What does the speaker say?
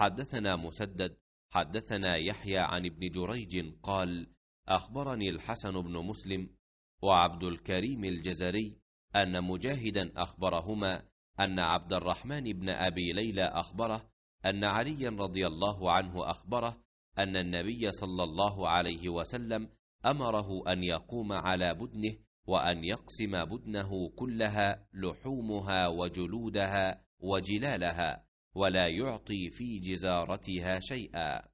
حدثنا مسدد حدثنا يحيى عن ابن جريج قال اخبرني الحسن بن مسلم وعبد الكريم الجزري ان مجاهدا اخبرهما ان عبد الرحمن بن ابي ليلى اخبره ان عليا رضي الله عنه اخبره ان النبي صلى الله عليه وسلم امره ان يقوم على بدنه وان يقسم بدنه كلها لحومها وجلودها وجلالها ولا يعطي في جزارتها شيئا